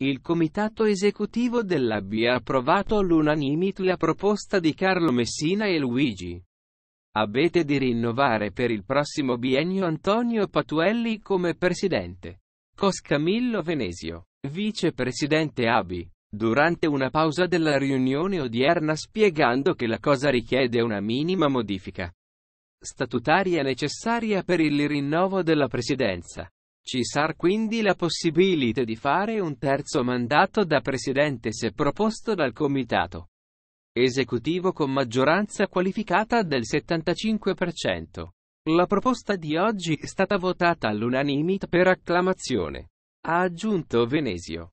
Il comitato esecutivo dell'ABI ha approvato all'unanimità la proposta di Carlo Messina e Luigi. Abete di rinnovare per il prossimo biennio Antonio Patuelli come presidente. Coscamillo Venesio, vicepresidente ABI, durante una pausa della riunione odierna spiegando che la cosa richiede una minima modifica statutaria necessaria per il rinnovo della presidenza. Ci sarà quindi la possibilità di fare un terzo mandato da presidente se proposto dal comitato esecutivo con maggioranza qualificata del 75%. La proposta di oggi è stata votata all'unanimità per acclamazione. Ha aggiunto Venesio.